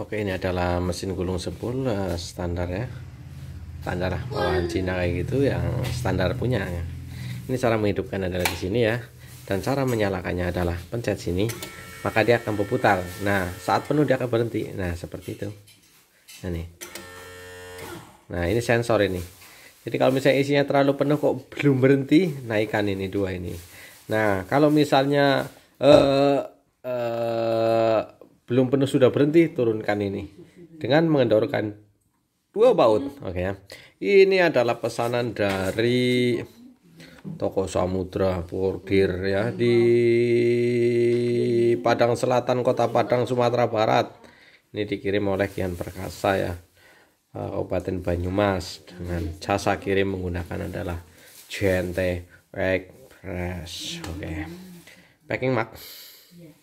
Oke ini adalah mesin gulung sepul eh, standar ya standar bawaan Cina kayak gitu yang standar punya ini cara menghidupkan adalah di sini ya dan cara menyalakannya adalah pencet sini maka dia akan berputar nah saat penuh dia akan berhenti nah seperti itu nah nih nah ini sensor ini jadi kalau misalnya isinya terlalu penuh kok belum berhenti naikkan ini dua ini nah kalau misalnya eh, belum penuh sudah berhenti turunkan ini dengan mengendorkan dua baut oke okay, ya ini adalah pesanan dari toko samudra purdir ya di Padang Selatan Kota Padang Sumatera Barat ini dikirim oleh Kian Perkasa ya eh, Kabupaten Banyumas dengan jasa kirim menggunakan adalah JNT Express oke okay. packing mark iya.